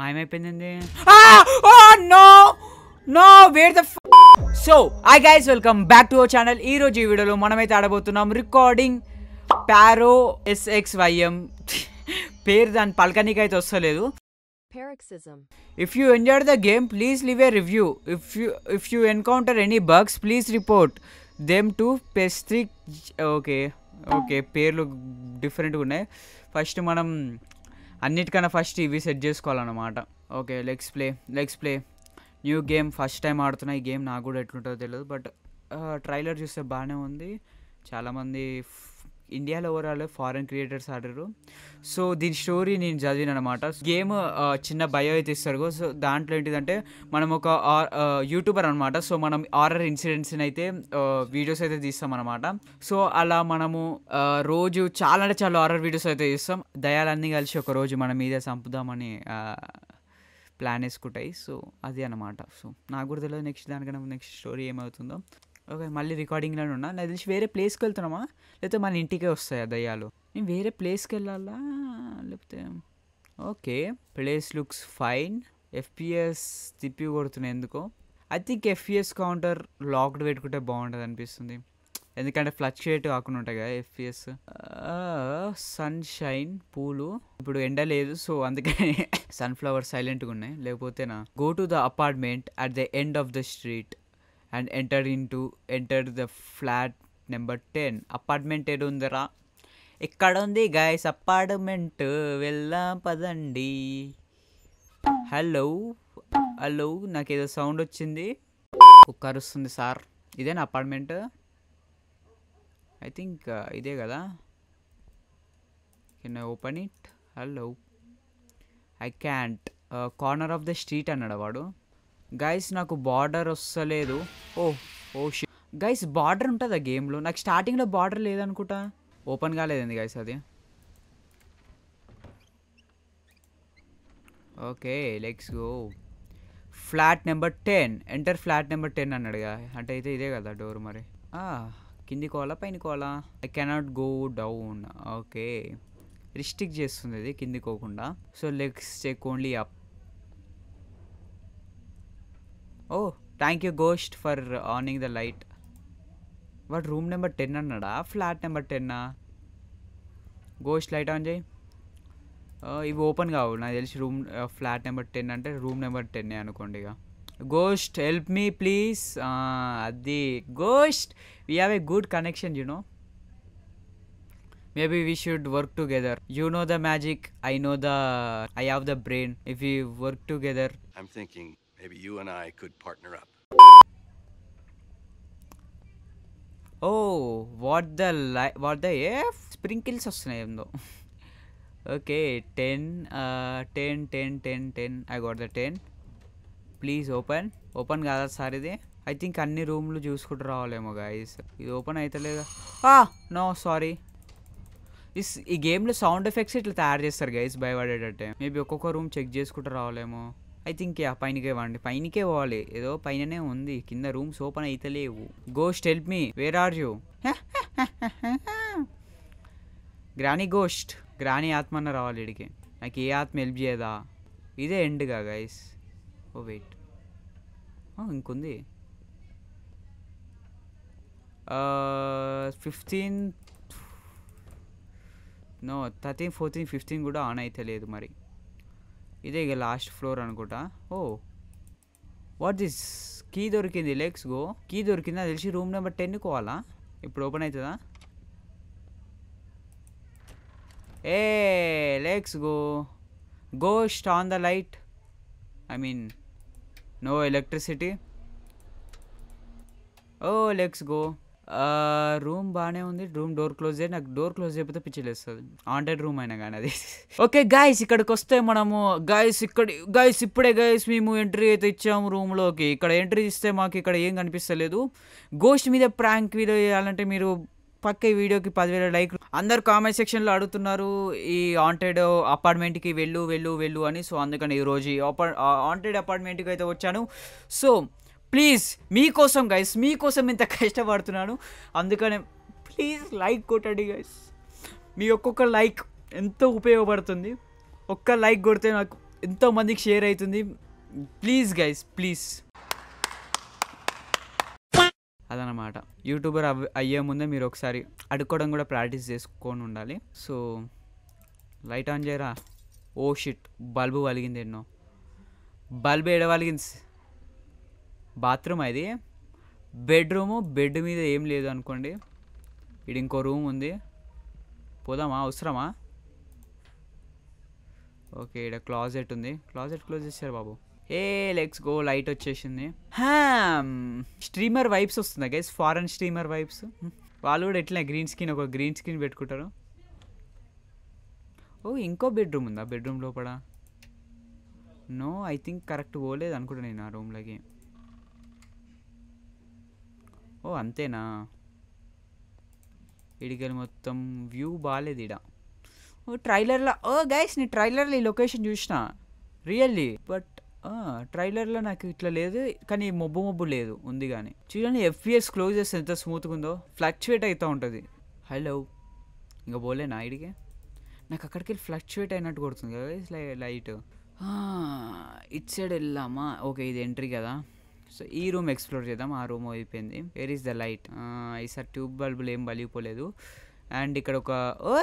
మాయమైపోయిందండి no no where the so hi guys welcome back to our channel ఈ రోజు ఈ వీడియోలో మనమైతే ఆడబోతున్నాం రికార్డింగ్ పారో ఎస్ఎక్స్ వైఎం పేరు దాని పలకనికి అయితే వస్తలేదు if you enjoy the game please leave a review if you if you encounter any bugs please report them to పెస్ట్రిక్ ఓకే ఓకే పేర్లు డిఫరెంట్గా ఉన్నాయి ఫస్ట్ మనం అన్నిటికన్నా ఫస్ట్ ఇవి సెట్ చేసుకోవాలన్నమాట okay let's play let's play new game first time ఆడుతున్నా ఈ గేమ్ నాకు కూడా ఎట్లుంటుందో తెలియదు బట్ ట్రైలర్ uh, చూస్తే బాగానే ఉంది చాలామంది ఇండియాలో ఓవరాల్ ఫారెన్ క్రియేటర్స్ ఆడారు సో దీని స్టోరీ నేను చదివిన అనమాట గేమ్ చిన్న భయం అయితే ఇస్తారు సో దాంట్లో ఏంటిదంటే మనం ఒక యూట్యూబర్ అనమాట సో మనం ఆర్ఆర్ ఇన్సిడెంట్స్ని అయితే వీడియోస్ అయితే తీస్తాం అనమాట సో అలా మనము రోజు చాలా అంటే చాలా ఆర్ఆర్ వీడియోస్ అయితే తీస్తాం దయాలన్నీ కలిసి ఒక రోజు మన మీద చంపుదామని ప్లాన్ వేసుకుంటాయి సో అది అనమాట సో నాకు కూడా తెలియదు నెక్స్ట్ దానికన్నా నెక్స్ట్ స్టోరీ ఏమవుతుందో ఓకే మళ్ళీ రికార్డింగ్లోనే ఉన్నా నాకు తెలిసి వేరే ప్లేస్కి వెళ్తున్నామా లేకపోతే మన ఇంటికే వస్తాయి దయ్యాలు నేను వేరే ప్లేస్కి వెళ్ళాలా లేకపోతే okay place looks fine FPS తిప్పి కొడుతున్నాయి ఎందుకో I think FPS counter locked పెట్టుకుంటే బాగుంటుంది అనిపిస్తుంది ఎందుకంటే ఫ్లక్చుయేట్ కాకుండా ఉంటాయి కదా ఎఫ్పిఎస్ సన్షైన్ పూలు ఇప్పుడు ఎండ లేదు సో అందుకని సన్ఫ్లవర్ సైలెంట్గా ఉన్నాయి లేకపోతే నా go to the apartment at the end of the street enter in to enter the flat number ten apartment ఏడు ఉందిరా ఎక్కడ ఉంది గాయస్ అపార్ట్మెంట్ వెళ్దాం పదండి హలో హలో నాకు ఏదో సౌండ్ వచ్చింది కుక్కర్ వస్తుంది సార్ ఇదేనా అపార్ట్మెంట్ ఐ థింక్ ఇదే కదా can I open it hello I can't corner of the street అన్నాడు వాడు గైస్ నాకు బార్డర్ వస్తలేదు ఓ ఓ షి గైస్ బార్డర్ ఉంటుందా గేమ్లో నాకు స్టార్టింగ్లో బార్డర్ లేదనుకుంటా ఓపెన్ కాలేదండి గైస్ అది okay let's go flat number ten enter flat number ten అన్నాడుగా అంటే అయితే ఇదే కదా డోర్ మరి కింది కోవాలా పైన కోవాలా I cannot go down okay restrict చేస్తుంది ఇది కిందికోకుండా so let's check only up oh thank you ghost for turning the light వాడు రూమ్ నెంబర్ టెన్ అన్నాడా ఫ్లాట్ నెంబర్ టెన్నా గోస్ట్ లైట్ ఆన్ చేయి ఇవి ఓపెన్ కావు నాకు తెలిసి రూమ్ ఫ్లాట్ నెంబర్ టెన్ అంటే రూమ్ నెంబర్ టెన్ అనుకోండి ఇక గోస్ట్ హెల్ప్ మీ ప్లీజ్ అది ghost we have a good connection no maybe we should work together you know the magic I know the I have the brain if you work together I'm thinking Maybe you and I could partner up. Oh what the lie what the a sprinkles వస్తున్నాయి ఏందో okay ten ten ten ten ten I got the ten please open open కాదా sir ఇది I think అన్ని రూమ్లు చూసుకుంటూ రావాలేమో guys ఇది open అవుతలేదా నో సారీ ఇస్ ఈ గేమ్లో సౌండ్ ఎఫెక్ట్స్ ఇట్లా తయారు చేస్తారు గైస్ భయపడేటట్టే మేబీ ఒక్కొక్క రూమ్ చెక్ చేసుకుంటూ రావాలేమో థింక్ ఆ పైనకే వాండి పైనకే పోవాలి ఏదో పైననే ఉంది కింద రూమ్స్ ఓపెన్ అయితే లేవు ghost help me where are you granny ghost granny అన్న రావాలి ఇడికి నాకు ఏ ఆత్మ హెల్ప్ చేయదా ఇదే ఎండ్గా గైస్ ఓ వెయిట్ ఇంకుంది fifteen no thirteen fourteen fifteen కూడా ఆన్ అయితే లేదు మరి ఇదే లాస్ట్ ఫ్లోర్ అనుకుంటా ఓ వాట్ ఇస్ కీ దొరికింది లెట్స్ గో కీ దొరికిన తెలిసి రూమ్ నెంబర్ 10 కువాలా ఇప్పుడు ఓపెన్ అయితదా ఏ let's go ghost on the light I mean no electricity oh let's go room బాగానే ఉంది రూమ్ డోర్ క్లోజ్ చేయండి నాకు డోర్ క్లోజ్ చేయకపోతే పిచ్చిలేస్తుంది ఆంటెడ్ రూమ్ అయినా కానీ అది ఓకే గాయస్ ఇక్కడికి వస్తే మనము గాయస్ ఇక్కడ గాయస్ ఇప్పుడే గాయస్ మేము ఎంట్రీ అయితే ఇచ్చాము రూమ్లోకి ఇక్కడ ఎంట్రీ ఇస్తే మాకు ఇక్కడ ఏం కనిపిస్తలేదు గోస్ట్ మీద ప్రాంక్ వీడియో చేయాలంటే మీరు పక్క ఈ వీడియోకి పదివేల లైక్ అందరు కామెంట్ సెక్షన్లో అడుగుతున్నారు ఈ ఆంటెడ్ అపార్ట్మెంట్కి వెళ్ళు వెళ్ళు వెళ్ళు అని సో అందుకని ఈరోజు ఆంటెడ్ అపార్ట్మెంట్కి అయితే వచ్చాను సో ప్లీజ్ మీకోసం గైస్ మీకోసం ఇంత కష్టపడుతున్నాను అందుకనే ప్లీజ్ లైక్ కొట్టండి గైస్ మీ ఒక్కొక్క లైక్ ఎంతో ఉపయోగపడుతుంది ఒక్క లైక్ కొడితే నాకు ఎంతోమందికి షేర్ అవుతుంది ప్లీజ్ గైస్ ప్లీజ్ అదనమాట యూట్యూబర్ అయ్యే ముందే మీరు ఒకసారి అడుక్కోవడం కూడా ప్రాక్టీస్ చేసుకొని ఉండాలి సో లైట్ ఆన్ చేయరా ఓ షిట్ బల్బు వలిగింది ఎన్నో బల్బు ఏడవలిగింది బాత్రూమ్ అది బెడ్రూము బెడ్ మీద ఏం లేదు అనుకోండి ఇది ఇంకో రూమ్ ఉంది పోదామా అవసరమా ఓకే ఇక్కడ క్లాజెట్ ఉంది క్లాజెట్ క్లోజ్ చేశారు బాబు ఏ లెగ్స్ గో లైట్ వచ్చేసింది స్ట్రీమర్ వైబ్స్ వస్తున్నాయి గైస్ ఫారెన్ స్ట్రీమర్ వైబ్స్ వాళ్ళు కూడా ఎట్లా గ్రీన్ స్క్రీన్ ఒక గ్రీన్ స్క్రీన్ పెట్టుకుంటారు ఓ ఇంకో బెడ్రూమ్ ఉందా బెడ్రూమ్ లోపల నో ఐ థింక్ కరెక్ట్ పోలేదు అనుకుంటా నేను ఆ రూమ్లోకి ఓ అంతేనా ఇడికెళ్ళి మొత్తం వ్యూ బాగాలేదు ఇడ ఓ ట్రైలర్లో ఓ గైస్ నీ ట్రైలర్లో ఈ లొకేషన్ చూసిన రియల్లీ బట్ ట్రైలర్లో నాకు ఇట్లా లేదు కానీ మబ్బు మబ్బు లేదు ఉంది కానీ చూడండి ఎఫ్పిఎస్ క్లోజ్ చేస్తే ఎంత స్మూత్గా ఉందో ఫ్లక్చువేట్ అవుతూ ఉంటుంది హలో ఇంకా పోలేనా ఇడికి నాకు అక్కడికి వెళ్ళి ఫ్లక్చువేట్ అయినట్టు కొడుతుంది కదా లైట్ ఇట్ సైడ్ వెళ్ళామా ఓకే ఇది ఎంట్రీ కదా సో ఈ రూమ్ ఎక్స్ప్లోర్ చేద్దాం ఆ రూమ్ అయిపోయింది వేర్ ఈస్ ద లైట్ ఈసారి ట్యూబ్ బల్బులు ఏం బలిగిపోలేదు అండ్ ఇక్కడ ఒక oh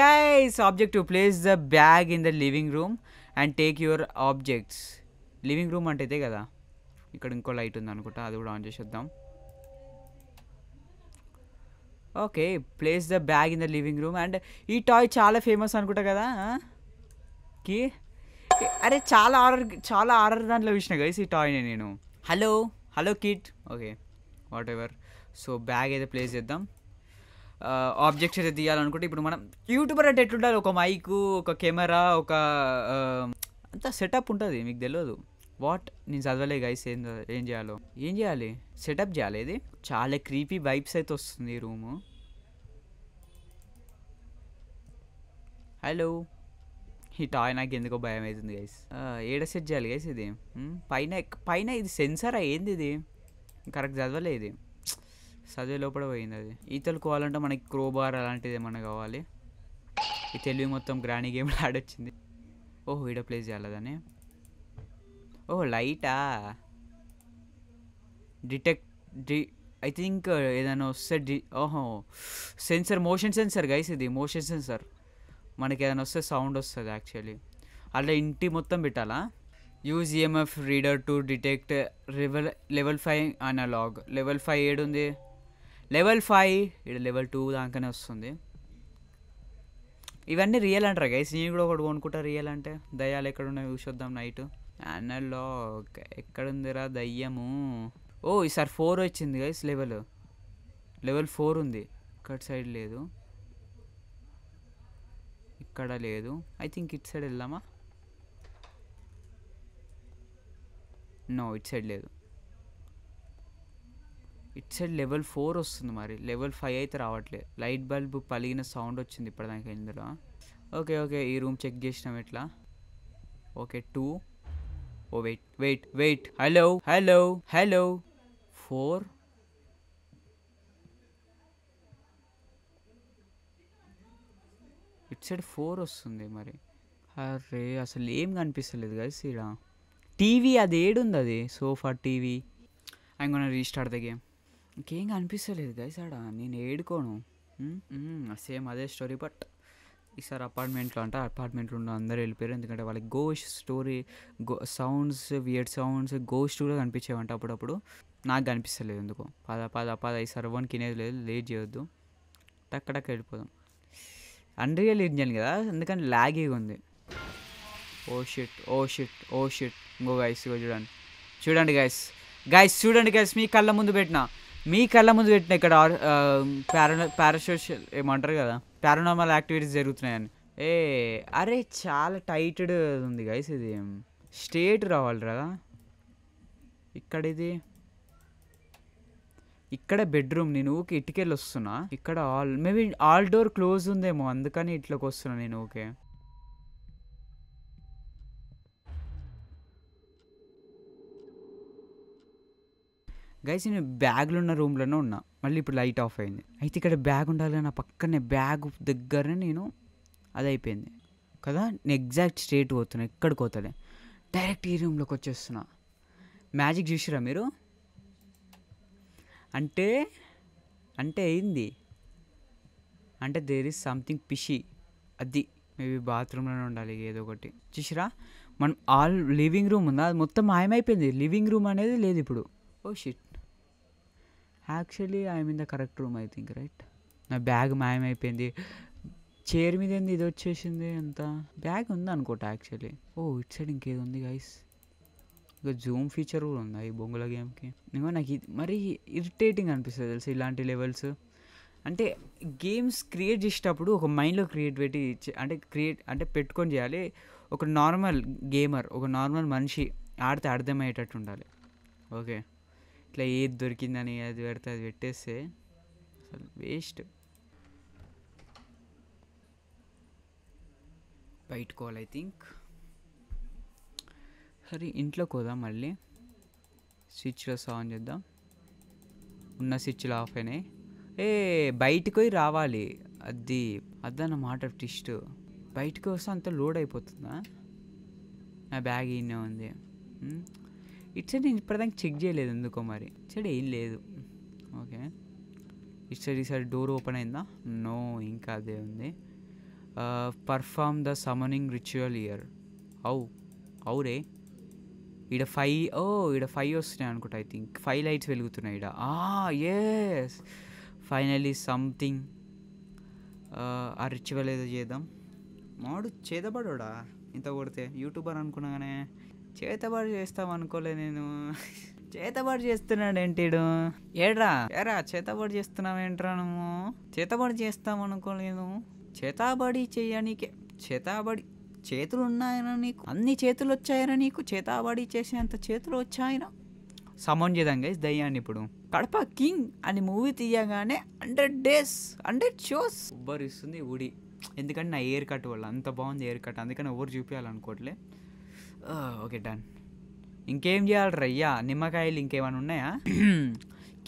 guys object to place the bag in the living room and take your objects living room అంటే ఇదే కదా ఇక్కడ ఇంకో లైట్ ఉంది అనుకుంటా అది కూడా ఆన్ చేసేద్దాం okay place the bag in the living room and ఈ టాయ్ చాలా ఫేమస్ అనుకుంటా కదా కి అరే చాలా ఆర్డర్ చాలా ఆర్డర్ దాంట్లో విషయా గైస్ ఈ టాయ్ నేను hello hello kit okay whatever so సో బ్యాగ్ అయితే ప్లేస్ చేద్దాం ఆబ్జెక్ట్స్ అయితే తీయాలనుకుంటే ఇప్పుడు మనం యూట్యూబర్ అంటే ఎట్లుండాలి ఒక మైకు ఒక కెమెరా ఒక అంత సెటప్ ఉంటుంది మీకు తెలియదు వాట్ నేను చదవలే గైస్ ఏం ఏం చేయాలో ఏం చేయాలి సెటప్ చేయాలి ఇది చాలా క్రీపీ వైబ్స్ అయితే వస్తుంది ఈ రూము హలో ఈ టాయ్ నాకు ఎందుకో భయం అవుతుంది గైస్ ఏడ సెట్ చేయాలి గైస్ ఇది పైన పైన ఇది సెన్సరా ఏంది ఇది కరెక్ట్ చదవలే ఇది చదివే లోపల పోయింది అది ఈతలు కోవాలంటే మనకి క్రోబార్ అలాంటిది ఏమన్నా కావాలి ఈ తెలివి మొత్తం గ్రాని గేమ్ ఆడొచ్చింది ఓహో ఈడ ప్లేస్ చేయాలని ఓహో లైటా డిటెక్ట్ డి ఐ థింక్ ఏదైనా వస్తే డి ఓహో సెన్సర్ మోషన్ సెన్సర్ గైస్ ఇది మోషన్ సెన్సర్ మనకి ఏదైనా వస్తే సౌండ్ వస్తుంది యాక్చువల్లీ అట్లా ఇంటి మొత్తం పెట్టాలా use EMF reader to detect రివల్ level five analogue level five ఏడుంది లెవెల్ ఫైవ్ ఇక్కడ లెవెల్ టూ దాకానే వస్తుంది ఇవన్నీ రియల్ అంటారు గైస్ నేను కూడా ఒకటి కొనుక్కుంటా రియల్ అంటే దయ్యాలు ఎక్కడున్నాయో చూసొద్దాం నైట్ అనలాగ్ ఎక్కడుందిరా దయ్యము ఓ ఈసారి ఫోర్ వచ్చింది గైస్ లెవెల్ లెవెల్ ఫోర్ ఉంది కట్ సైడ్ లేదు ఇక్కడ లేదు ఐ థింక్ ఇట్ సైడ్ వెళ్దామా నో ఇట్ సైడ్ లేదు ఇట్ సైడ్ లెవెల్ ఫోర్ వస్తుంది మరి లెవెల్ ఫైవ్ అయితే రావట్లేదు లైట్ బల్బ్ పలిగిన సౌండ్ వచ్చింది దానికి ఇందులో ఓకే ఓకే ఈ రూమ్ చెక్ చేసినాం ఎట్లా okay two oh wait wait wait hello hello hello four ఇటు సైడ్ ఫోర్ వస్తుంది మరి అరే అసలు ఏం కనిపిస్తలేదు కదా ఇక్కడ టీవీ అది ఏడుంది అది సోఫా టీవీ ఆయన కొన్ని రీస్టార్ట్ దగ్గర గేమ్ ఇంకేం కనిపిస్తలేదు గైస్ ఆడ నేను ఏడుకోను సేమ్ అదే స్టోరీ బట్ ఈసారి అపార్ట్మెంట్లో అంట అపార్ట్మెంట్లో ఉన్న అందరూ వెళ్ళిపోయారు ఎందుకంటే వాళ్ళకి గోష్ స్టోరీ గో సౌండ్స్ వియర్డ్ సౌండ్స్ గోస్ట్ కూడా కనిపించేవంట అప్పుడప్పుడు నాకు కనిపిస్తలేదు ఎందుకో పద పద పద ఈసారి వన్ కినేది లేదు లేట్ చేయొద్దు టక్కడక్క వెళ్ళిపోదాం అండ్రియల్ ఇంజన్ కదా ఎందుకంటే లాగీగా ఉంది oh shit oh shit oh shit ఇంకో గైస్ ఇగో చూడండి చూడండి గైస్ గైస్ చూడండి గైస్ మీ కళ్ళ ముందు పెట్టిన మీ కళ్ళ ముందు పెట్టిన ఇక్కడ పారా పారాసోషల్ ఏమంటారు కదా పారానార్మల్ యాక్టివిటీస్ జరుగుతున్నాయని ఏ అరే చాలా టైటెడ్ ఉంది గైస్ ఇది స్టేట్ రావాలి రా ఇక్కడ ఇది ఇక్కడే బెడ్రూమ్ నేను ఊకే ఇటుకెళ్ళి వస్తున్నా ఇక్కడ all maybe all door close ఉందేమో అందుకని ఇట్లోకి వస్తున్నా నేను ఊకే గైస్ నేను బ్యాగ్లో ఉన్న రూమ్లోనే ఉన్నా మళ్ళీ ఇప్పుడు లైట్ ఆఫ్ అయింది అయితే ఇక్కడ బ్యాగ్ ఉండాలి నా పక్కనే బ్యాగ్ దగ్గర నేను అది అయిపోయింది కదా నేను ఎగ్జాక్ట్ స్ట్రేట్ పోతున్నా ఎక్కడికి పోతలే డైరెక్ట్ ఈ రూమ్లోకి వచ్చేస్తున్నా మ్యాజిక్ చూసిరా మీరు అంటే అంటే అయింది అంటే దేర్ ఇస్ సంథింగ్ పిషి అది మేబీ బాత్రూంలోనే ఉండాలి ఏదో ఒకటి చూసిరా మనం ఆల్ లివింగ్ రూమ్ ఉందా అది మొత్తం మాయమైపోయింది లివింగ్ రూమ్ అనేది లేదు ఇప్పుడు oh shit actually I mean the correct room I think right నా బ్యాగ్ మాయమైపోయింది చైర్ మీద ఏంది ఇది వచ్చేసింది అంత బ్యాగ్ ఉందనుకోట యాక్చువల్లీ ఓ ఇట్ సైడ్ ఇంకేది ఉంది గైస్ ఇక జూమ్ ఫీచర్ కూడా ఉందా ఈ బొంగుల గేమ్కి ఏమో నాకు ఇది మరీ ఇరిటేటింగ్ అనిపిస్తుంది తెలుసు ఇలాంటి లెవెల్స్ అంటే గేమ్స్ క్రియేట్ చేసేటప్పుడు ఒక మైండ్లో క్రియేట్ పెట్టి అంటే క్రియేట్ అంటే పెట్టుకొని చేయాలి ఒక నార్మల్ గేమర్ ఒక నార్మల్ మనిషి ఆడితే అర్థమయ్యేటట్టు ఉండాలి ఓకే ఇట్లా ఏది దొరికిందని అది పెడితే అది పెట్టేస్తే అసలు వేస్ట్ బయటకోవాలి కాల్ ఐ థింక్ సరే ఇంట్లోకి పోదాం మళ్ళీ స్విచ్లో ఆన్ చేద్దాం ఉన్న స్విచ్లు ఆఫ్ అయినాయి ఏ బయటకు పోయి రావాలి అది మాట టిస్ట్ బయటకు వస్తే అంత లోడ్ అయిపోతుందా నా బ్యాగ్ ఈయనే ఉంది ఇటు సైడ్ నేను ఇప్పటిదాకా చెక్ చేయలేదు ఎందుకో మరి ఇటు సైడ్ ఏం లేదు ఓకే ఇటు సైడ్ ఈసారి డోర్ ఓపెన్ అయిందా నో ఇంకా అదే ఉంది పర్ఫామ్ ద సమనింగ్ రిచువల్ ఇయర్ అవు అవురే ఈడ ఫైవ్ ఓ ఈడ ఫైవ్ వస్తున్నాయి అనుకుంటా ఐ థింక్ ఫైవ్ లైట్స్ వెలుగుతున్నాయి ఈడ yes finally something a ritual ఏదో చేద్దాం మాడు చేతబడోడా ఇంత కొడితే యూట్యూబర్ అనుకున్నాగానే చేతబడి చేస్తాం అనుకోలే నేను చేతబడి చేస్తున్నాడు ఏంటి ఏడ్రా ఏరా చేతబడి చేస్తున్నావు ఏంట్రా నువ్వు చేతబడి చేస్తాం అనుకోలేను చేతాబడి చేయడానికి చేతాబడి చేతులు ఉన్నాయన నీకు అన్ని చేతులు వచ్చాయన నీకు చేతాబడి చేసేంత చేతులు వచ్చాయన సమన్ చేద్దాం దయ్యాన్ని ఇప్పుడు కడప కింగ్ అని మూవీ తీయగానే హండ్రెడ్ డేస్ హండ్రెడ్ షోస్ ఉబ్బర్ ఇస్తుంది ఉడి ఎందుకంటే నా ఎయిర్ కట్ వల్ల అంత బాగుంది ఎయిర్ కట్ అందుకని ఎవరు చూపించాలనుకోవట్లే ఓకే డన్ ఇంకేం చేయాలి రయ్యా నిమ్మకాయలు ఇంకేమైనా ఉన్నాయా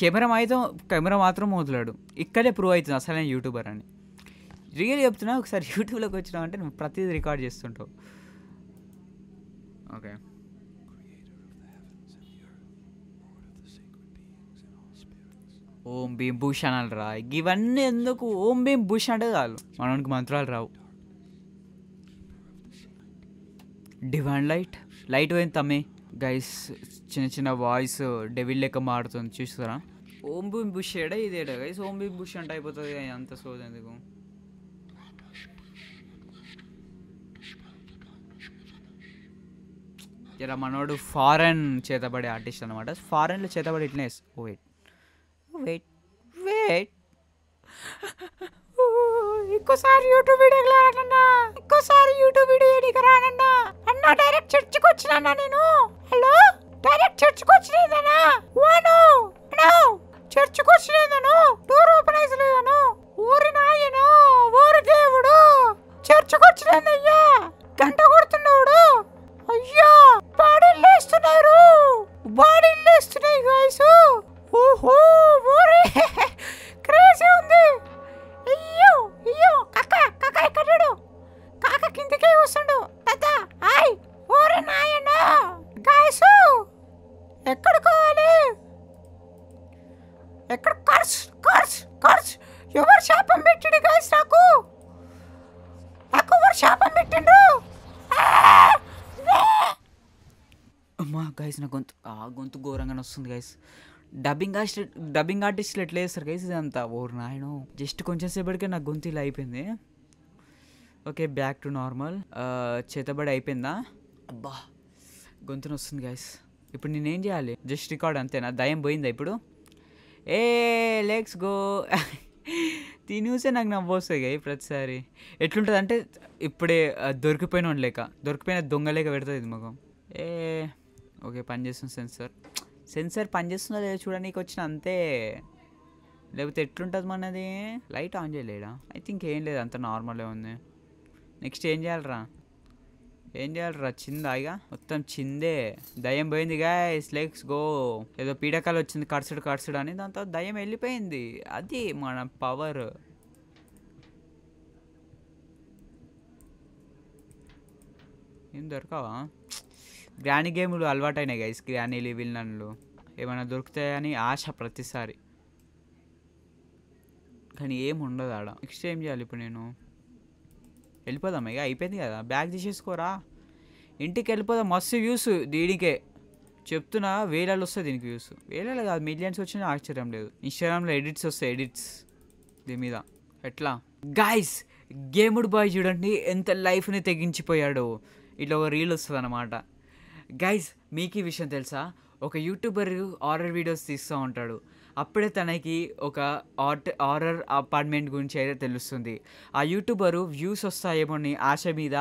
కెమెరా అయితే కెమెరా మాత్రం వదిలాడు ఇక్కడే ప్రూవ్ అవుతుంది అసలే యూట్యూబర్ అని రియల్ చెప్తున్నా ఒకసారి యూట్యూబ్లోకి వచ్చినావు అంటే నువ్వు ప్రతిదీ రికార్డ్ చేస్తుంటావు ఓకే ఓం భీం భూష్ అనాలి రా ఇవన్నీ ఎందుకు ఓం భీం భూష్ అంటే చాలు మనకి మంత్రాలు రావు డివైన్ లైట్ లైట్ పోయింది తమ్మి గైస్ చిన్న చిన్న వాయిస్ డెవిల్ లెక్క మారుతుంది చూస్తారా ఓం భీం బుష్ ఏడా ఇదేడా గైస్ ఓం భీం బుష్ అంటే అయిపోతుంది అంత సోదెందుకు ఎందుకు జర మనోడు ఫారెన్ చేతబడి ఆర్టిస్ట్ అనమాట ఫారెన్లో చేతబడి ఇట్లనే వెయిట్ వెయిట్ వెయిట్ ఇంకోసారి యూట్యూబ్ వీడియో రానన్నా ఇంకోసారి యూట్యూబ్ వీడియో ఎడికి రానన్నా అన్నా డైరెక్ట్ చర్చికి వచ్చిన నేను హలో డైరెక్ట్ చర్చికి వచ్చినేదనా వాను నో చర్చికి వచ్చినేదను టూర్ ఓపెనైజ్ అయ్యలేదను ఊరి నాయను ఊరి దేవుడు చర్చికి వచ్చినేదయ్యా గంట ఓహో ఓరే క్రేజీ ఉంది అయ్యో అయ్యో కాక కాక ఎక్కడాడు కాక కిందకే వస్తుండు తాత హాయ్ ఓరే నాయన ఎక్కడ ఎక్కడుకోవాలి ఎక్కడ ఖర్చ్ కర్చ్ కర్చ్ ఎవరు శాపం పెట్టిడు గాయస్ నాకు నాకు ఎవరు శాపం పెట్టిండు అమ్మా గైస్ నా గొంతు ఆ గొంతు ఘోరంగానే వస్తుంది గైస్ డబ్బింగ్ ఆర్టిస్ట్ డబ్బింగ్ ఆర్టిస్ట్లు ఎట్లా చేస్తారు గైస్ ఇదంతా ఓర్ నాయన జస్ట్ కొంచెం సేపటికే నాకు గొంతు ఇలా అయిపోయింది ఓకే బ్యాక్ టు నార్మల్ చేతబడి అయిపోయిందా అబ్బా గొంతు వస్తుంది గైస్ ఇప్పుడు నేనేం చేయాలి జస్ట్ రికార్డ్ అంతేనా దయం పోయిందా ఇప్పుడు ఏ లెగ్స్ గో తినూసే నాకు నవ్వు వస్తాయి గై ప్రతిసారి ఎట్లుంటుంది అంటే ఇప్పుడే దొరికిపోయిన లేక దొరికిపోయిన దొంగ లేక పెడుతుంది ఇది మగం ఏ ఓకే పని చేస్తుంది సెన్సర్ సెన్సర్ పనిచేస్తుందో లేదో చూడడానికి వచ్చిన అంతే లేకపోతే ఎట్లుంటుంది మనది లైట్ ఆన్ చేయలేడా ఐ థింక్ ఏం లేదు అంత నార్మలే ఉంది నెక్స్ట్ ఏం చేయాలరా ఏం చేయాలరా చిందా ఇక మొత్తం చిందే దయ్యం పోయింది గాయస్ లెగ్స్ గో ఏదో పీడకాలు వచ్చింది కడుసుడు కడుసుడు అని దాంతో దయ్యం వెళ్ళిపోయింది అది మన పవర్ ఏం దొరకవా గ్రానీ గేములు అలవాటైనాయి గైస్ గ్రానీలు విలన్లు ఏమైనా దొరుకుతాయని ఆశ ప్రతిసారి కానీ ఏం ఉండదు ఆడ నెక్స్ట్ ఏం చేయాలి ఇప్పుడు నేను వెళ్ళిపోదాం ఇక అయిపోయింది కదా బ్యాగ్ తీసేసుకోరా ఇంటికి వెళ్ళిపోదాం మస్తు వ్యూస్ దీనికే చెప్తున్నా వేలాలు వస్తాయి దీనికి వ్యూస్ వేలాలు కాదు మిలియన్స్ వచ్చినా ఆశ్చర్యం లేదు ఇన్స్టాగ్రామ్లో ఎడిట్స్ వస్తాయి ఎడిట్స్ దీని మీద ఎట్లా గాయస్ గేముడ్ బాయ్ చూడండి ఎంత లైఫ్ని తెగించిపోయాడు ఇట్లా ఒక రీల్ వస్తుంది అనమాట గైజ్ మీకు ఈ విషయం తెలుసా ఒక యూట్యూబర్ హారర్ వీడియోస్ తీస్తూ ఉంటాడు అప్పుడే తనకి ఒక ఆర్ట్ హారర్ అపార్ట్మెంట్ గురించి అయితే తెలుస్తుంది ఆ యూట్యూబరు వ్యూస్ వస్తాయేమో అని ఆశ మీద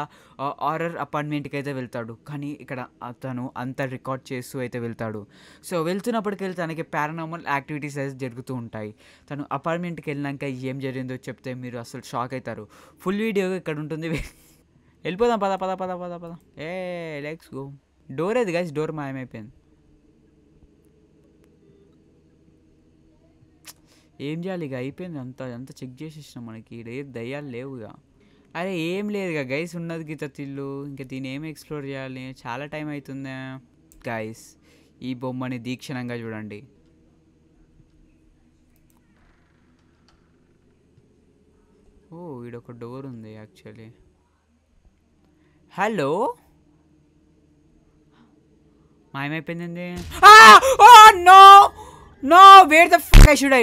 హారర్ అపార్ట్మెంట్కి అయితే వెళ్తాడు కానీ ఇక్కడ అతను అంత రికార్డ్ చేస్తూ అయితే వెళ్తాడు సో వెళ్తున్నప్పటికెళ్ళి తనకి పారానామల్ యాక్టివిటీస్ అయితే జరుగుతూ ఉంటాయి తను అపార్ట్మెంట్కి వెళ్ళినాక ఏం జరిగిందో చెప్తే మీరు అసలు షాక్ అవుతారు ఫుల్ వీడియో ఇక్కడ ఉంటుంది వెళ్ళిపోదాం పద పద పద పద పద ఏ లెక్స్ గో డోర్ ఏది గాయస్ డోర్ మాయమైపోయింది ఏం చేయాలి ఇక అయిపోయింది అంత అంత చెక్ చేసేసిన మనకి ఏ దయ్యాలు లేవుగా అరే ఏం ఇక గైస్ ఉన్నది గీత తిల్లు ఇంకా దీన్ని ఏం ఎక్స్ప్లోర్ చేయాలి చాలా టైం అవుతుందా గైస్ ఈ బొమ్మని దీక్షణంగా చూడండి ఓ ఒక డోర్ ఉంది యాక్చువల్లీ హలో మాయమైపోయిందండి no no where the fuck I should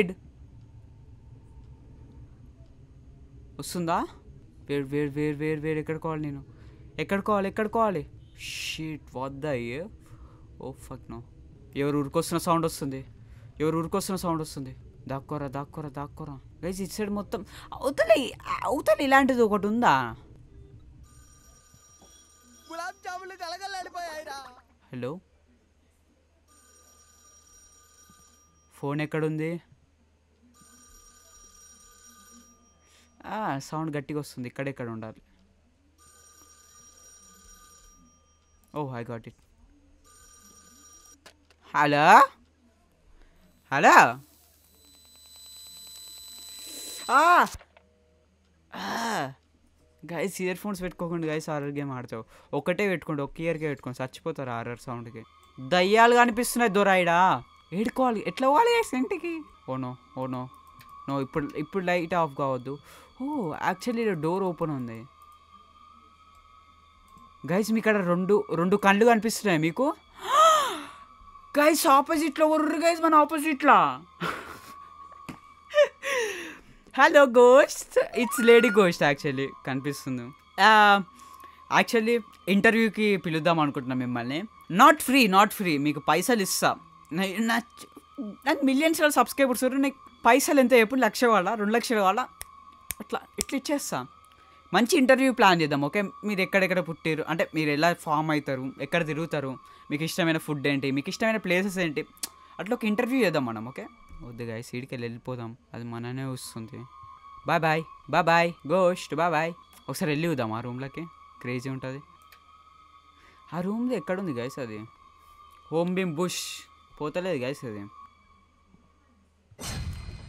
వస్తుందా where where where where where ఎక్కడ కావాలి నేను ఎక్కడ కావాలి ఎక్కడ కావాలి షీట్ వద్ద అయ్యే ఓ ఫక్ నో ఎవరు ఉరికొస్తున్న సౌండ్ వస్తుంది ఎవరు ఉరికొస్తున్న సౌండ్ వస్తుంది దాక్కోరా దాక్కోరా దాక్కోరా గైజ్ ఇటు సైడ్ మొత్తం అవతల అవతల ఇలాంటిది ఒకటి ఉందా హలో ఫోన్ ఎక్కడుంది సౌండ్ గట్టిగా వస్తుంది ఇక్కడెక్కడ ఉండాలి oh I got it hello hello guys earphones పెట్టుకోకుండా గైస్ ఆర్ఆర్ గేమ్ ఆడతావు ఒకటే పెట్టుకోండి ఒక ఇయర్కే పెట్టుకోండి చచ్చిపోతారు ఆర్ఆర్ సౌండ్కి దయ్యాలు కనిపిస్తున్నాయి దొరాయిడా ఏడుకోవాలి ఎట్లా పోవాలి ఇంటికి ఓనో ఓనో నో ఇప్పుడు ఇప్పుడు లైట్ ఆఫ్ కావద్దు ఓ యాక్చువల్లీ డోర్ ఓపెన్ ఉంది గైస్ మీ ఇక్కడ రెండు రెండు కళ్ళు కనిపిస్తున్నాయి మీకు గైస్ ఆపోజిట్లో ఒర్రు గైస్ మన ఆపోజిట్లో hello ghost it's lady ghost actually కనిపిస్తుంది యాక్చువల్లీ ఇంటర్వ్యూకి పిలుద్దాం అనుకుంటున్నాం మిమ్మల్ని నాట్ ఫ్రీ నాట్ ఫ్రీ మీకు పైసలు ఇస్తాం నాకు మిలియన్స్ సబ్స్క్రైబర్స్ నీకు పైసలు ఎంత ఎప్పుడు లక్ష కావాలా రెండు లక్షలు కావాలా అట్లా ఇట్లా ఇచ్చేస్తా మంచి ఇంటర్వ్యూ ప్లాన్ చేద్దాం ఓకే మీరు ఎక్కడెక్కడ పుట్టారు అంటే మీరు ఎలా ఫామ్ అవుతారు ఎక్కడ తిరుగుతారు మీకు ఇష్టమైన ఫుడ్ ఏంటి మీకు ఇష్టమైన ప్లేసెస్ ఏంటి అట్లా ఒక ఇంటర్వ్యూ చేద్దాం మనం ఓకే వద్దు గాయ సీడ్కి వెళ్ళిపోదాం అది మననే వస్తుంది బాయ్ బాయ్ బా బాయ్ గోస్ట్ బా బాయ్ ఒకసారి వెళ్ళి వద్దాం ఆ రూమ్లోకి క్రేజీ ఉంటుంది ఆ రూమ్లో ఎక్కడుంది గాయస్ అది హోమ్ బిమ్ బుష్ పోతలేదు గైస్ అది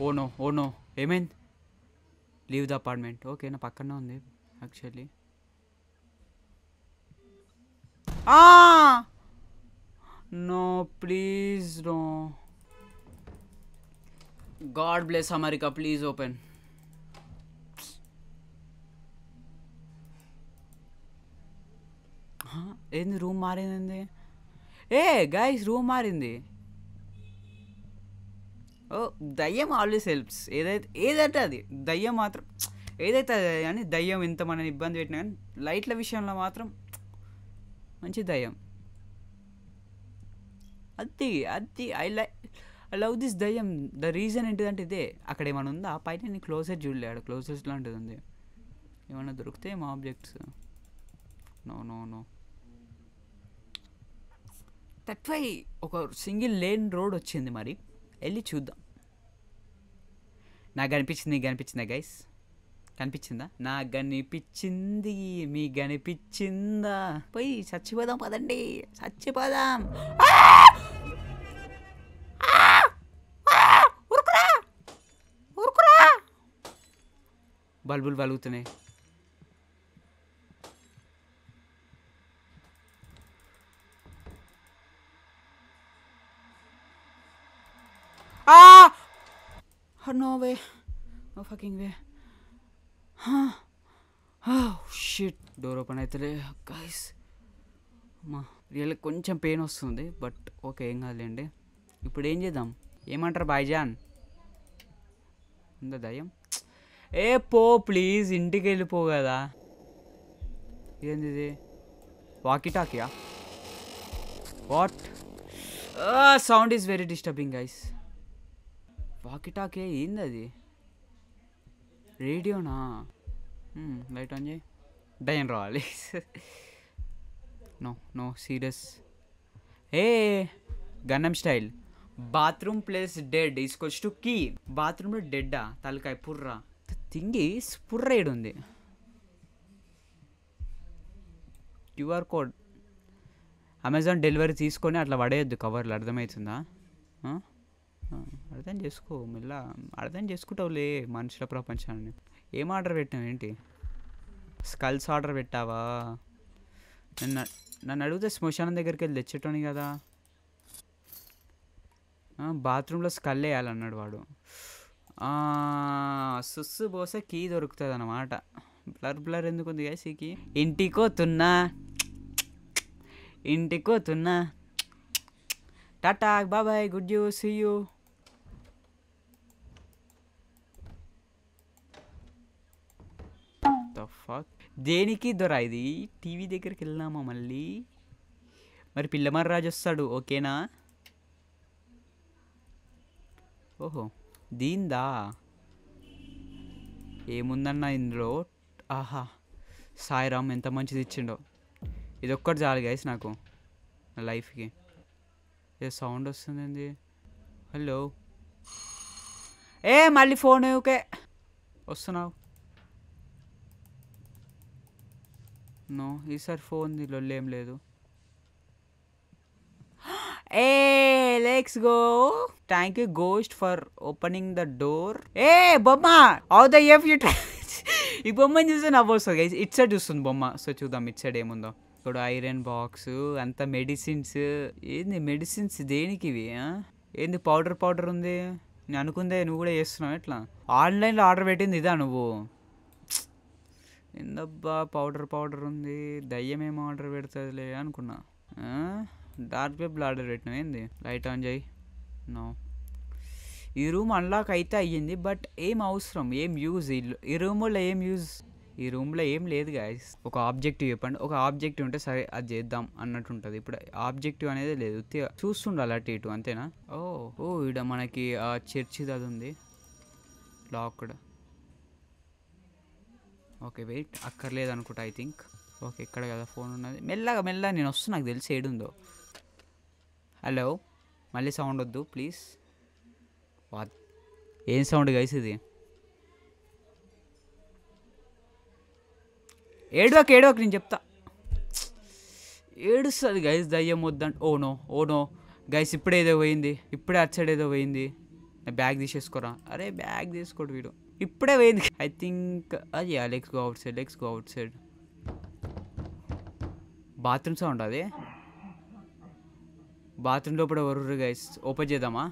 ఓనో ఓనో ఏమైంది లీవ్ ద అపార్ట్మెంట్ ఓకే నా పక్కనే ఉంది actually no please no god bless America please open ఏంది రూమ్ మారింది ఏ గైస్ రూమ్ మారింది ఓ దయ్యం ఆల్వేస్ హెల్ప్స్ ఏదైతే ఏదైతే అది దయ్యం మాత్రం ఏదైతే కానీ దయ్యం ఎంత మనని ఇబ్బంది పెట్టినా కానీ లైట్ల విషయంలో మాత్రం మంచి దయ్యం అది అది I like I love this దయ్యం ద రీజన్ ఏంటిదంటే ఇదే అక్కడ ఏమైనా ఉందా ఆ పైన నేను క్లోజర్ చూడలే అక్కడ క్లోజర్స్ లాంటిది ఉంది ఏమైనా దొరికితే మా objects no no no that why ఒక సింగిల్ లేన్ రోడ్ వచ్చింది మరి వెళ్ళి చూద్దాం నాకు కనిపించింది నీకు కనిపించిందా గైస్ కనిపించిందా నాకు కనిపించింది మీకు కనిపించిందా పోయి చచ్చిపోదాం పదండి చచ్చిపోదాం బల్బులు బలుగుతున్నాయి fucking way. Huh? Oh, shit door open అవుతలే గైస్ మా రియల్ కొంచెం పెయిన్ వస్తుంది బట్ ఓకే ఏం కాదులేండి ఇప్పుడు ఏం చేద్దాం ఏమంటారు బాయ్జాన్ ఉందా దయ్యం ఏ పో ప్లీజ్ ఇంటికి వెళ్ళిపో కదా ఏంది ఇది వాకి టాకియా what sound ah, is very disturbing guys walkie talkie ఏంది అది రేడియోనా లైట్ ఆన్ చేయి డైన్ రావాలి నో నో సీరియస్ ఏ గన్నం స్టైల్ బాత్రూమ్ ప్లేస్ డెడ్ ఈస్కొచ్చి టు కీ బాత్రూమ్లో డెడ్డా తలకాయ పుర్రా తింగి ఈస్ పుర్రేడు ఉంది క్యూఆర్ కోడ్ అమెజాన్ డెలివరీ తీసుకొని అట్లా పడేయద్దు కవర్లు అర్థమవుతుందా అర్థం చేసుకో మళ్ళా అర్థం చేసుకుంటావులే మనుషుల ప్రపంచాన్ని ఏం ఆర్డర్ పెట్టావు ఏంటి స్కల్స్ ఆర్డర్ పెట్టావా నన్ను నన్ను అడిగితే శ్మశానం దగ్గరికి వెళ్ళి తెచ్చేటోని కదా బాత్రూంలో స్కల్ వేయాలన్నాడు వాడు సుస్సు పోసే కీ దొరుకుతుంది అన్నమాట బ్లర్ బ్లర్ ఎందుకు ఉంది ఈ కీ ఇంటికో తున్నా ఇంటికో తున్నా టాటా బాబాయ్ good you see you fuck దేనికి దొర ఇది టీవీ దగ్గరికి వెళ్ళినామా మళ్ళీ మరి పిల్లమర్రాజు వస్తాడు ఓకేనా ఓహో దీందా ఏముందన్న ఇందులో ఆహా సాయిరామ్ ఎంత మంచిది ఇచ్చిండో ఇది ఒక్కటి చాలు గైస్ నాకు నా లైఫ్కి ఏ సౌండ్ వస్తుందండి హలో ఏ మళ్ళీ ఫోన్ ఓకే వస్తున్నావు నో ఈసారి ఫోన్ది ఏం లేదు ఏ let's go thank you ghost for opening the door ఏ బొమ్మ ఆల్ ద ఎఫ్ యూ ఈ బొమ్మని చూస్తే నా గైస్ ఇట్ సైడ్ చూస్తుంది బొమ్మ సో చూద్దాం ఇట్ సైడ్ ఏముందో ఇప్పుడు ఐరన్ బాక్స్ అంత మెడిసిన్స్ ఏంది మెడిసిన్స్ దేనికి ఇవి ఏంది పౌడర్ పౌడర్ ఉంది నేను అనుకుందే నువ్వు కూడా చేస్తున్నావు ఎట్లా ఆన్లైన్లో ఆర్డర్ పెట్టింది ఇదా నువ్వు ఎందబ్బా పౌడర్ పౌడర్ ఉంది దయ్యం ఏం ఆర్డర్ పెడుతుందిలే అనుకున్నా డార్క్ వెబ్లో ఆర్డర్ పెట్టినా ఏంది లైట్ ఆన్ చేయి నో ఈ రూమ్ అన్లాక్ అయితే అయ్యింది బట్ ఏం అవసరం ఏం యూజ్ ఈ రూమ్లో ఏం యూజ్ ఈ రూమ్లో ఏం లేదు గాయస్ ఒక ఆబ్జెక్టివ్ చెప్పండి ఒక ఆబ్జెక్టివ్ ఉంటే సరే అది చేద్దాం అన్నట్టు ఉంటుంది ఇప్పుడు ఆబ్జెక్టివ్ అనేది లేదు చూస్తుండాలి అటు ఇటు అంతేనా ఓ ఓ ఇక్కడ మనకి ఆ చర్చిది అది ఉంది లాక్డ్ ఓకే వెయిట్ అక్కర్లేదు అనుకుంటా ఐ థింక్ ఓకే ఇక్కడ కదా ఫోన్ ఉన్నది మెల్లగా మెల్లగా నేను వస్తాను నాకు తెలిసి ఏడుందో హలో మళ్ళీ సౌండ్ వద్దు ప్లీజ్ ఏం సౌండ్ గైస్ ఇది ఏడువాక ఏడువాక నేను చెప్తా ఏడుస్తుంది గైస్ దయ్యం వద్దంటే ఓనో ఓనో గైస్ ఇప్పుడే ఏదో పోయింది ఇప్పుడే అచ్చడేదో పోయింది బ్యాగ్ తీసేసుకోరా అరే బ్యాగ్ తీసుకోడు వీడు ఇప్పుడే వేది ఐ థింక్ అది అలెక్స్ గో అవుట్ సైడ్ ఎక్స్ go outside bathroom sound అది బాత్రూమ్ లోపల ఎవరు గైస్ ఓపెన్ చేద్దామా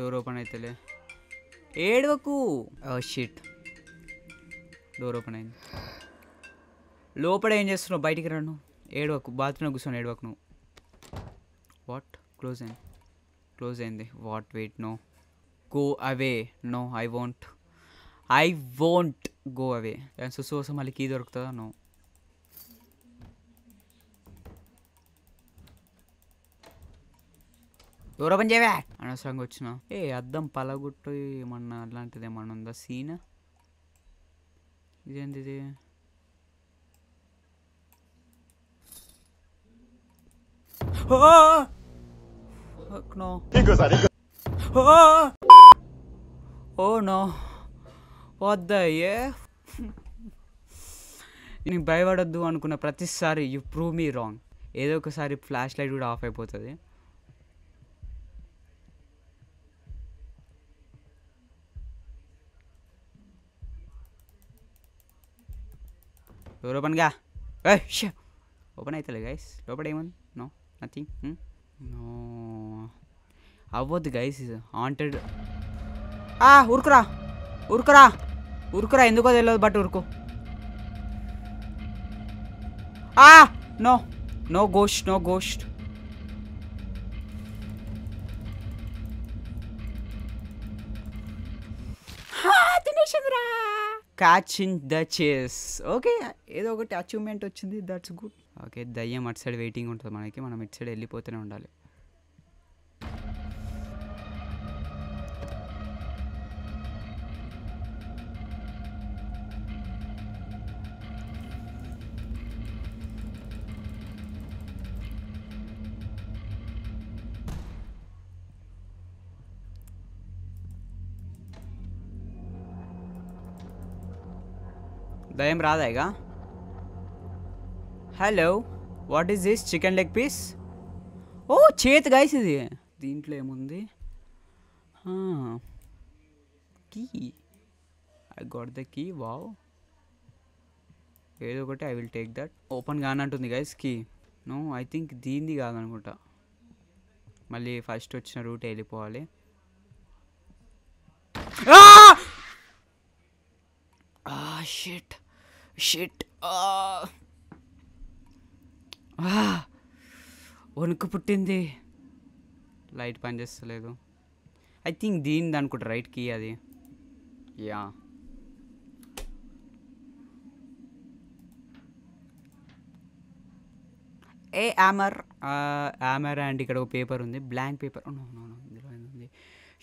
డోర్ ఓపెన్ అవుతలే ఏడవకు షీట్ డోర్ ఓపెన్ అయింది లోపల ఏం చేస్తున్నావు బయటికి రాను ఏడవకు బాత్రూమ్ కూర్చొని ఏడవకు నువ్వు వాట్ క్లోజ్ అయింది క్లోజ్ అయింది what wait no go away no I want I want go away సుసు కోసం మళ్ళీ కీ దొరుకుతుందా నో దూరం చేయవే అనవసరంగా వచ్చిన ఏ అద్దం పలగొట్టు ఏమన్నా అలాంటిది ఏమన్నా ఉందా సీనా ఇదేంటిది Ah! Fuck no. Igazán, igazán. Ah! Oh no. What the yeah? భయపడద్దు అనుకున్న ప్రతిసారి యు ప్రూవ్ మీ రాంగ్ ఏదో ఒకసారి ఫ్లాష్ లైట్ కూడా ఆఫ్ అయిపోతుంది ఓపెన్గా ఓపెన్ అవుతుంది గైస్ లోపల ఏముంది నథింగ్ అవ్వద్దు గైస్ హాంటెడ్ ఆ ఉరుకురా ఉరుకురా ఉరుకురా ఎందుకో తెలియదు బట్ ఉరుకు ఆ no no ghost no catch in the chase okay ఏదో ఒకటి అచీవ్మెంట్ వచ్చింది దట్స్ గుడ్ ఓకే దయ్యం అటు సైడ్ వెయిటింగ్ ఉంటుంది మనకి మనం ఇటు సైడ్ వెళ్ళిపోతూనే ఉండాలి దయ్యం రాదాయిగా hello what is this chicken leg piece ఓ చేతి గాయస్ ఇది దీంట్లో ఏముంది key I got the key wow ఏదో ఒకటి I will take that open కానంటుంది guys key no I think దీనిది కాదనుకుంటా మళ్ళీ ఫస్ట్ వచ్చిన రూట్ వెళ్ళిపోవాలి షిట్ షిట్ ah, వణుకు పుట్టింది లైట్ పనిచేస్తలేదు ఐ థింక్ దీని దానికి రైట్ కీ అది యా ఏ యామర్ యామర్ అండ్ ఇక్కడ ఒక పేపర్ ఉంది blank paper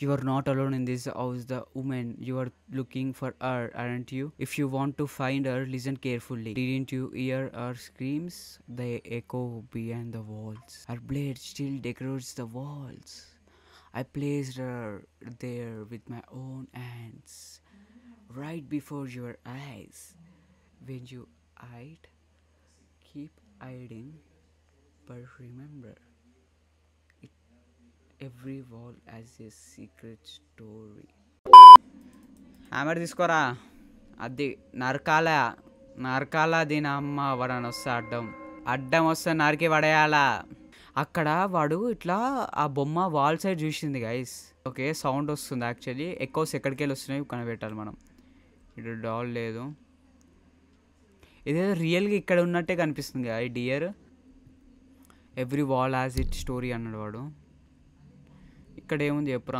You are not alone in this house, the woman. You are looking for her, aren't you? If you want to find her, listen carefully. Didn't you hear her screams? They echo behind the walls. Her blade still decorates the walls. I placed her there with my own hands, right before your eyes. When you hide, keep hiding, but remember. Every wall has a secret story hammer తీసుకోరా అది నరకాల నరకాల దీని అమ్మ వాడని వస్తే అడ్డం అడ్డం వస్తే నరికి పడేయాలా అక్కడ వాడు ఇట్లా ఆ బొమ్మ వాల్ సైడ్ చూసింది గైస్ ఓకే సౌండ్ వస్తుంది యాక్చువల్లీ ఎక్కువ ఎక్కడికి వెళ్ళి వస్తున్నాయి కనిపెట్టాలి మనం ఇటు డాల్ లేదు ఇదేదో రియల్గా ఇక్కడ ఉన్నట్టే కనిపిస్తుంది ఈ dear every wall has it story అన్నాడు వాడు ఇక్కడ ఏముంది ఎప్పురా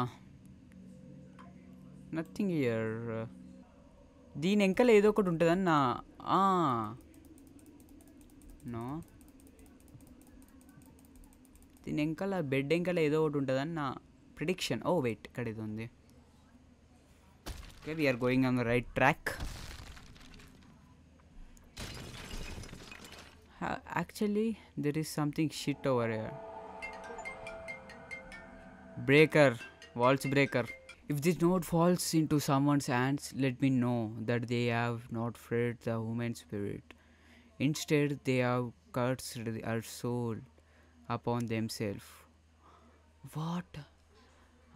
నథింగ్ ఇయర్ దీని వెంకల ఏదో ఒకటి ఉంటుందని నా నో దీని వెంకల బెడ్ వెంకల ఏదో ఒకటి ఉంటుందని నా ప్రిడిక్షన్ ఓ వెయిట్ ఇక్కడ ఇది ఉంది okay we're going on the right track actually there is something shit over ear breaker walls breaker if this note falls into some hands let me know that they have not freed the human spirit instead they have curse our soul upon them self what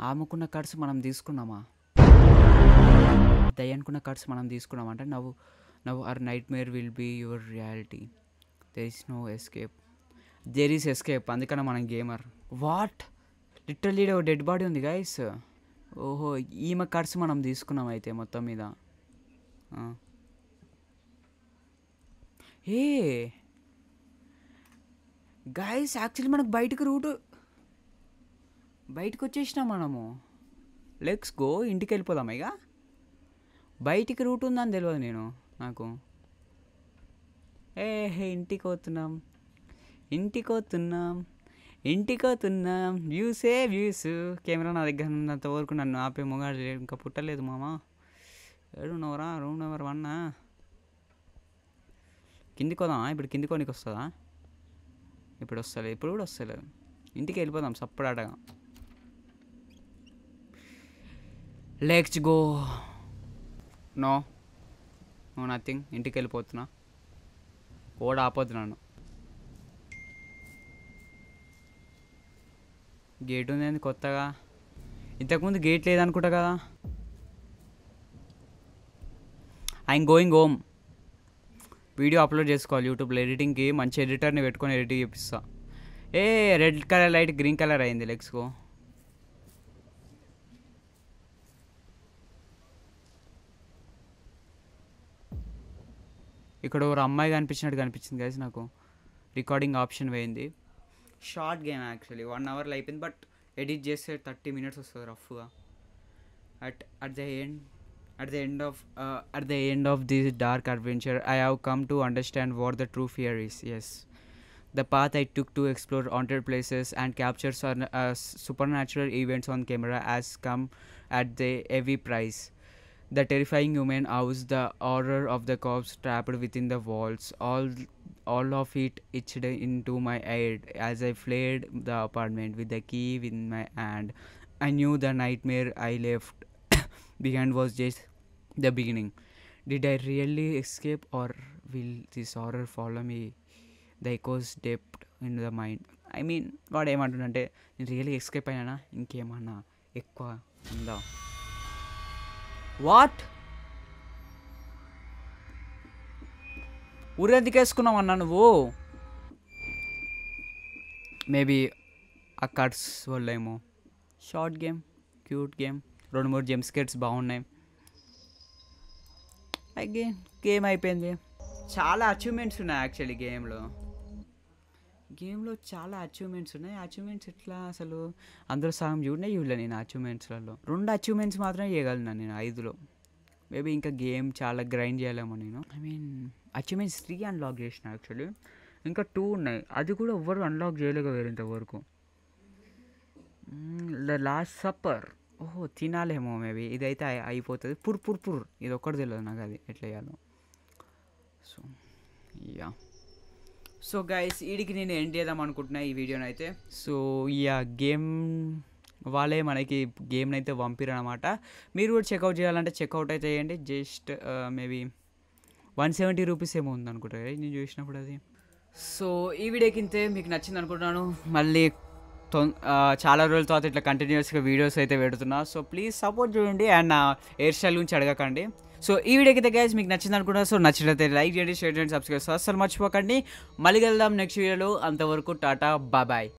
ఆమెకున్న cuts మనం తీసుకున్నామా దయ అనుకున్న cuts మనం తీసుకున్నాం అంటే నవ్వు నవ్వు our nightmare will be your reality there is no escape there is escape అందుకనే మనం gamer what literally oh dead body ఉంది గాయస్ ఓహో ఈమె కర్స్ మనం తీసుకున్నాం అయితే మొత్తం మీద ఏ గాయస్ యాక్చువల్లీ మనకు బయటకు రూట్ బయటకు వచ్చేసినాం మనము లెగ్స్ గో ఇంటికి వెళ్ళిపోదాం ఇక బయటికి రూట్ ఉందని తెలియదు నేను నాకు ఏ ఇంటికి పోతున్నాం ఇంటికి పోతున్నాం ఇంటికోతున్నాం వ్యూసే వ్యూస్ కెమెరా నా దగ్గర ఉన్నంత వరకు నన్ను ఆపే మొగాడు ఇంకా పుట్టలేదు మామ నవరా రూమ్ నెంబర్ వన్నా కిందికి ఇప్పుడు కిందికి కోనికి వస్తుందా ఇప్పుడు వస్తలేదు ఇప్పుడు కూడా వస్తలేదు ఇంటికి వెళ్ళిపోదాం సప్పుడాటగా let's go no no nothing ఇంటికి వెళ్ళిపోతున్నా కూడా ఆపోతున్నాను గేట్ ఉంది కొత్తగా ఇంతకుముందు గేట్ లేదనుకుంటా కదా I'm going home video upload చేసుకోవాలి యూట్యూబ్లో ఎడిటింగ్కి మంచి ఎడిటర్ని పెట్టుకొని ఎడిటింగ్ చేపిస్తా ఏ red colour light green colour అయింది లెగ్స్కో ఇక్కడ ఒక అమ్మాయి కనిపించినట్టు కనిపించింది కదా నాకు రికార్డింగ్ ఆప్షన్ పోయింది షార్ట్ గేమ్ యాక్చువల్లీ వన్ అవర్లో అయిపోయింది బట్ ఎడిట్ చేస్తే థర్టీ మినిట్స్ వస్తుంది రఫ్గా at at the end at the end of at the end of this dark adventure I have come to understand what the true fear is is the path I took to explore haunted places and captures supernatural events on camera as come at the heavy price the terrifying human house, the horror of the corpse trapped within the walls, all all of it itched into my head as I fled the apartment with the key in my hand. I knew the nightmare I left behind was just the beginning. Did I really escape or will this horror follow me? The echoes dipped in the mind. I mean, I mean వాడు ఏమంటుండంటే నేను really escape, అయినా ఇంకేమన్నా ఎక్కువ ఉందా what ఊరెందుకేసుకున్నావు అన్న నువ్వు maybe ఆ కట్స్ వల్ల ఏమో షార్ట్ గేమ్ క్యూట్ గేమ్ రెండు మూడు జెమ్ స్కెట్స్ బాగున్నాయి అగే గేమ్ అయిపోయింది చాలా అచీవ్మెంట్స్ ఉన్నాయి యాక్చువల్లీ గేమ్లో గేమ్లో చాలా అచీవ్మెంట్స్ ఉన్నాయి అచీవ్మెంట్స్ ఎట్లా అసలు అందరూ సగం చూడనే చూడలే నేను అచీవ్మెంట్స్లలో రెండు అచీవ్మెంట్స్ మాత్రమే చేయగలను నేను ఐదులో మేబీ ఇంకా గేమ్ చాలా గ్రైండ్ చేయలేమో నేను I mean achievements three unlock చేసిన యాక్చువల్లీ ఇంకా టూ ఉన్నాయి అది కూడా ఎవ్వరు అన్లాక్ చేయలేక వేరు ఇంతవరకు ద లాస్ట్ సప్పర్ ఓహో తినాలేమో మేబీ ఇదైతే అయిపోతుంది పుర్ పుర్ పుర్ ఇది ఒక్కటి తెలియదు నాకు అది ఎట్లా చేయాలో సో యా సో గైస్ వీడికి నేను ఎండ్ చేద్దాం అనుకుంటున్నా ఈ వీడియోని అయితే సో ఈ గేమ్ వాళ్ళే మనకి గేమ్ని అయితే పంపిరు అనమాట మీరు కూడా చెక్అవుట్ చేయాలంటే చెక్అవుట్ అయితే చేయండి just maybe one seventy rupees ఏమో ఉందనుకుంటా నేను చూసినప్పుడు అది సో ఈ వీడియోకి ఇంతే మీకు నచ్చింది అనుకుంటున్నాను మళ్ళీ uh, చాలా రోజుల తర్వాత ఇట్లా కంటిన్యూస్గా వీడియోస్ అయితే పెడుతున్నా సో ప్లీజ్ సపోర్ట్ చేయండి అండ్ నా హెయిర్ స్టైల్ గురించి అడగకండి సో ఈ వీడియోకి అయితే మీకు నచ్చింది అనుకుంటా సో నచ్చినట్లయితే లైక్ చేయండి షేర్ చేయండి సబ్స్క్రైబ్ అసలు మర్చిపోకండి మళ్ళీ వెళ్దాం నెక్స్ట్ వీడియోలో అంతవరకు టాటా బాబాయ్